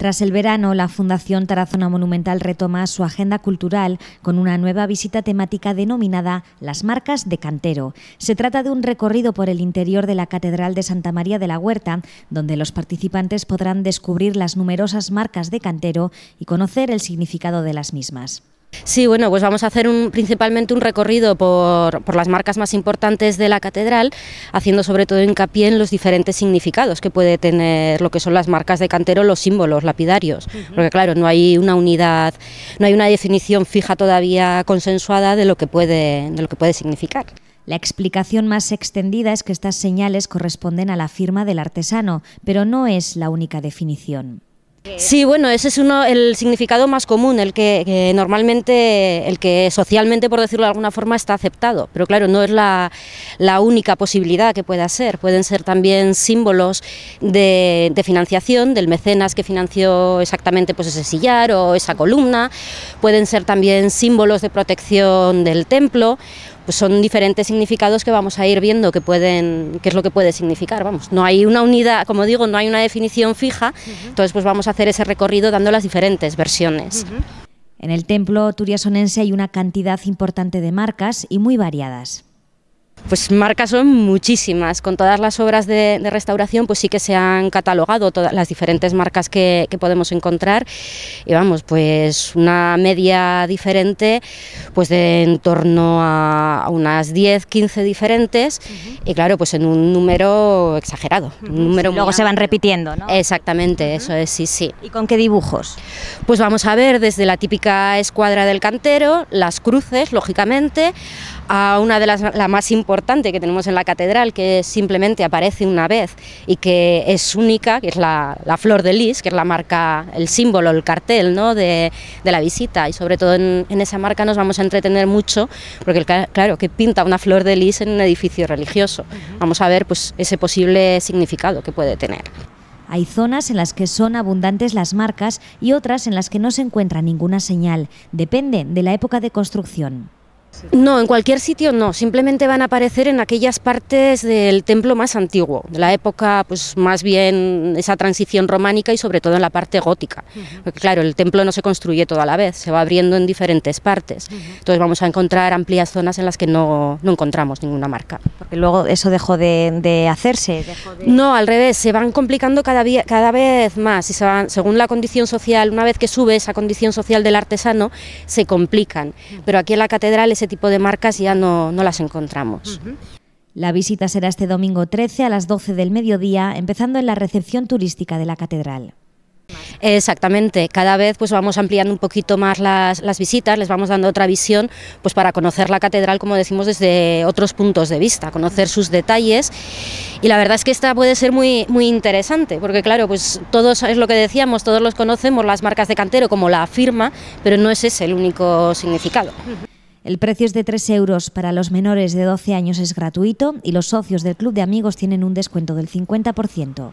Tras el verano, la Fundación Tarazona Monumental retoma su agenda cultural con una nueva visita temática denominada Las marcas de cantero. Se trata de un recorrido por el interior de la Catedral de Santa María de la Huerta, donde los participantes podrán descubrir las numerosas marcas de cantero y conocer el significado de las mismas. Sí, bueno, pues vamos a hacer principalmente un recorrido por, las marcas más importantes de la catedral, haciendo sobre todo hincapié en los diferentes significados que puede tener lo que son las marcas de cantero, los símbolos lapidarios, porque claro, no hay una unidad, no hay una definición fija todavía consensuada de lo que puede, de lo que puede significar. La explicación más extendida es que estas señales corresponden a la firma del artesano, pero no es la única definición. Sí, bueno, ese es uno el significado más común, el que, normalmente, el que socialmente, por decirlo de alguna forma, está aceptado. Pero claro, no es la, única posibilidad que pueda ser. Pueden ser también símbolos de, financiación, del mecenas que financió exactamente pues, ese sillar o esa columna. Pueden ser también símbolos de protección del templo. Pues son diferentes significados que vamos a ir viendo que pueden, qué es lo que puede significar. Vamos, no hay una unidad, como digo, no hay una definición fija, entonces pues vamos a hacer ese recorrido dando las diferentes versiones. En el templo turiasonense hay una cantidad importante de marcas y muy variadas pues marcas son muchísimas. Con todas las obras de, restauración, pues sí que se han catalogado todas las diferentes marcas que, podemos encontrar. Y vamos, pues una media diferente, pues de en torno a, unas 10, 15 diferentes. Y claro, pues en un número exagerado. número luego se van repitiendo, ¿no? Exactamente, eso es, sí, sí. ¿Y con qué dibujos? Pues vamos a ver desde la típica escuadra del cantero, las cruces, lógicamente, a una de las la más importantes que tenemos en la catedral, que simplemente aparece una vez y que es única, que es la, flor de lis, que es la marca, el símbolo, el cartel ¿no? de, de, la visita. Y sobre todo en, esa marca nos vamos a entretener mucho, porque claro, que pinta una flor de lis en un edificio religioso. Vamos a ver pues, ese posible significado que puede tener. Hay zonas en las que son abundantes las marcas y otras en las que no se encuentra ninguna señal. Depende de la época de construcción. No, en cualquier sitio no, simplemente van a aparecer en aquellas partes del templo más antiguo, de la época pues más bien esa transición románica y sobre todo en la parte gótica. Porque claro, el templo no se construye toda la vez, se va abriendo en diferentes partes. Entonces vamos a encontrar amplias zonas en las que no, no encontramos ninguna marca. Porque luego eso dejó de, de hacerse. No, al revés, se van complicando cada, cada vez más y según la condición social, una vez que sube esa condición social del artesano, se complican. Pero aquí en la catedral ese tipo de marcas ya no, las encontramos. La visita será este domingo 13 a las 12 del mediodía, empezando en la recepción turística de la catedral. Exactamente, cada vez pues vamos ampliando un poquito más las, visitas, les vamos dando otra visión pues para conocer la catedral, como decimos, desde otros puntos de vista, conocer sus detalles y la verdad es que esta puede ser muy, muy interesante, porque claro, pues todos es lo que decíamos, todos los conocemos, las marcas de cantero como la firma, pero no es ese el único significado. El precio es de 3 euros. Para los menores de 12 años es gratuito y los socios del Club de Amigos tienen un descuento del 50%.